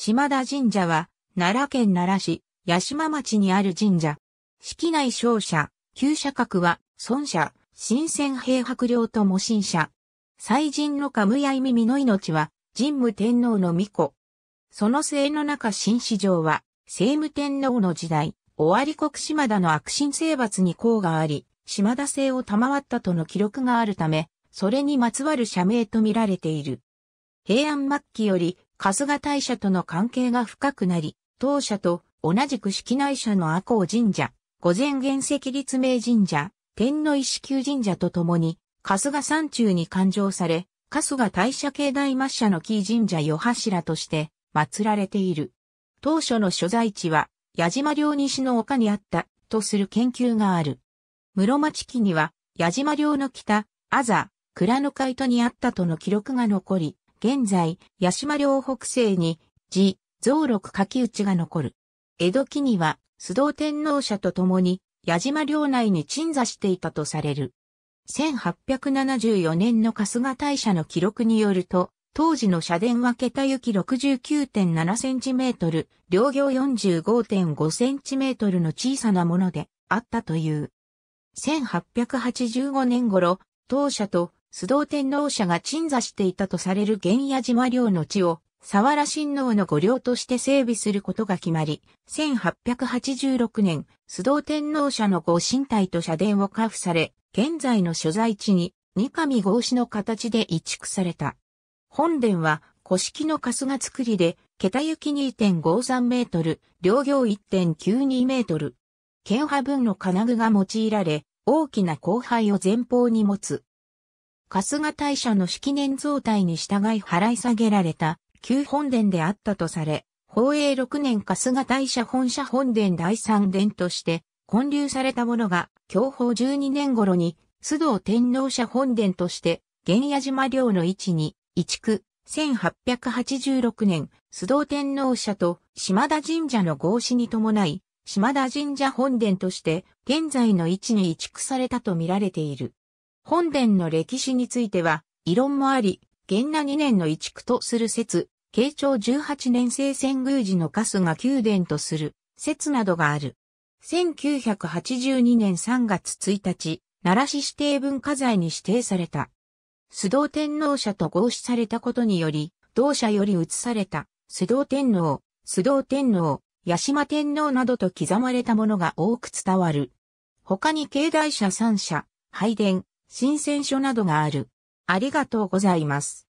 島田神社は、奈良県奈良市、八島町にある神社。式内勝者、旧社格は、孫者、新鮮平白領と模神社。祭神の神や意味の命は、神武天皇の御子。その姓の中新市場は、聖武天皇の時代、尾張国島田の悪神征伐に功があり、島田姓を賜ったとの記録があるため、それにまつわる社名と見られている。平安末期より春日大社との関係が深くなり、当社と同じく式内社の阿公神社、御前原石立明神社、天の石宮神社とともに、春日山中に勘定され、春日大社境内末社の木神社与柱として祀られている。当初の所在地は、矢島領西の丘にあった、とする研究がある。室町期には、矢島領の北、あざ、倉の海とにあったとの記録が残り、現在、八島領北西に、地、増六打内が残る。江戸期には、須藤天皇社と共に、矢島領内に鎮座していたとされる。1874年の春日大社の記録によると、当時の社殿は桁行69.7センチメートル、両行45.5センチメートルの小さなものであったという。1885年頃、当社と須藤天皇社が鎮座していたとされる玄野島領の地を、沢良親王の御領として整備することが決まり、1886年、須藤天皇社の御神体と社殿を家付され、現在の所在地に、二上合子の形で移築された。本殿は、古式の春日造りで、桁行き2.53メートル、両行1.92メートル。剣派分の金具が用いられ、大きな後輩を前方に持つ春日大社の式年増体に従い払い下げられた旧本殿であったとされ、宝永6年春日大社本社本殿第三殿として建立されたものが、享保12年頃に須藤天皇社本殿として、玄野島領の位置に、移築、1886年、須藤天皇社と島田神社の合祀に伴い、島田神社本殿として、現在の位置に移築されたとみられている。本殿の歴史については、異論もあり、元那2年の移築とする説、慶長18年生遷宮寺のスが宮殿とする説などがある。1982年3月1日、奈良市指定文化財に指定された。須藤天皇社と合祀されたことにより、同社より移された、須藤天皇、須藤天皇、八島天皇などと刻まれたものが多く伝わる。他に境内社3社、拝殿、申請書などがある。ありがとうございます。